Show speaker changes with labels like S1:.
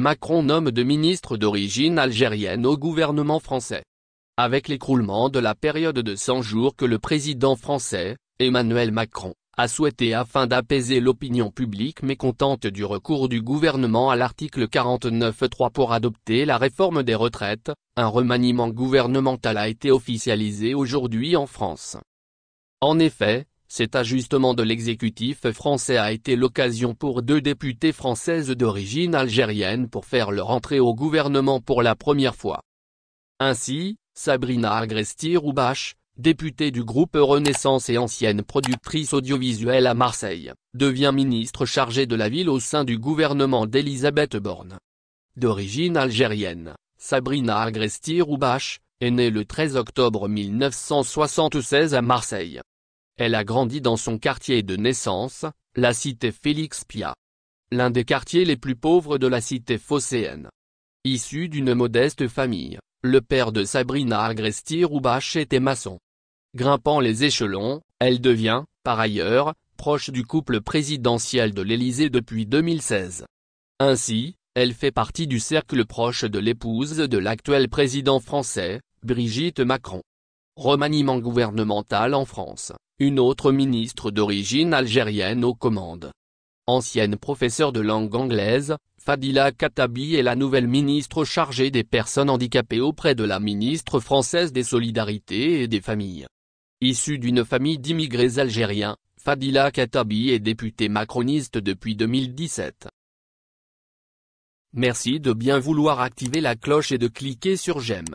S1: Macron nomme de ministre d'origine algérienne au gouvernement français. Avec l'écroulement de la période de 100 jours que le président français, Emmanuel Macron, a souhaité afin d'apaiser l'opinion publique mécontente du recours du gouvernement à l'article 49.3 pour adopter la réforme des retraites, un remaniement gouvernemental a été officialisé aujourd'hui en France. En effet, cet ajustement de l'exécutif français a été l'occasion pour deux députées françaises d'origine algérienne pour faire leur entrée au gouvernement pour la première fois. Ainsi, Sabrina Agresti-Roubache, députée du groupe Renaissance et ancienne productrice audiovisuelle à Marseille, devient ministre chargée de la ville au sein du gouvernement d'Elisabeth Borne. D'origine algérienne, Sabrina Agresti-Roubache, est née le 13 octobre 1976 à Marseille. Elle a grandi dans son quartier de naissance, la cité Félix Pia. L'un des quartiers les plus pauvres de la cité phocéenne. Issue d'une modeste famille, le père de Sabrina Agresti Roubache était maçon. Grimpant les échelons, elle devient, par ailleurs, proche du couple présidentiel de l'Élysée depuis 2016. Ainsi, elle fait partie du cercle proche de l'épouse de l'actuel président français, Brigitte Macron. Remaniement gouvernemental en France, une autre ministre d'origine algérienne aux commandes. Ancienne professeure de langue anglaise, Fadila Katabi est la nouvelle ministre chargée des personnes handicapées auprès de la ministre française des Solidarités et des Familles. Issue d'une famille d'immigrés algériens, Fadila Katabi est députée macroniste depuis 2017. Merci de bien vouloir activer la cloche et de cliquer sur j'aime.